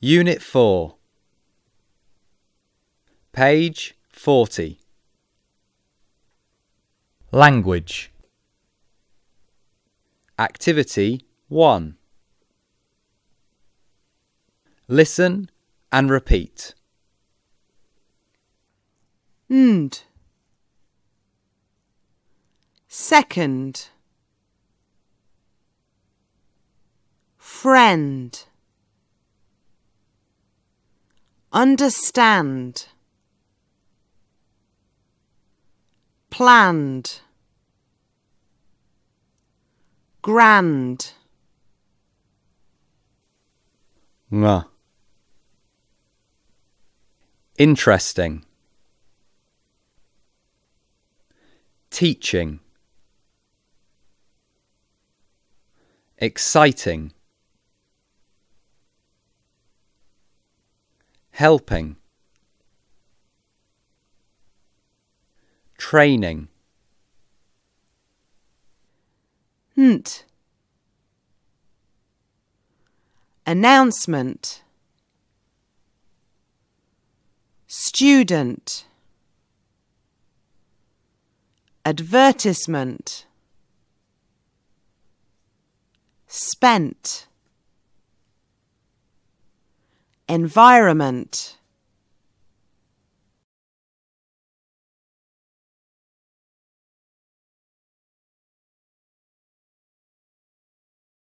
Unit 4 Page 40 Language Activity 1 Listen and repeat. And Second Friend understand, planned, grand. Nga. Interesting. Teaching. Exciting. helping, training. hint, Announcement. Student. Advertisement. Spent environment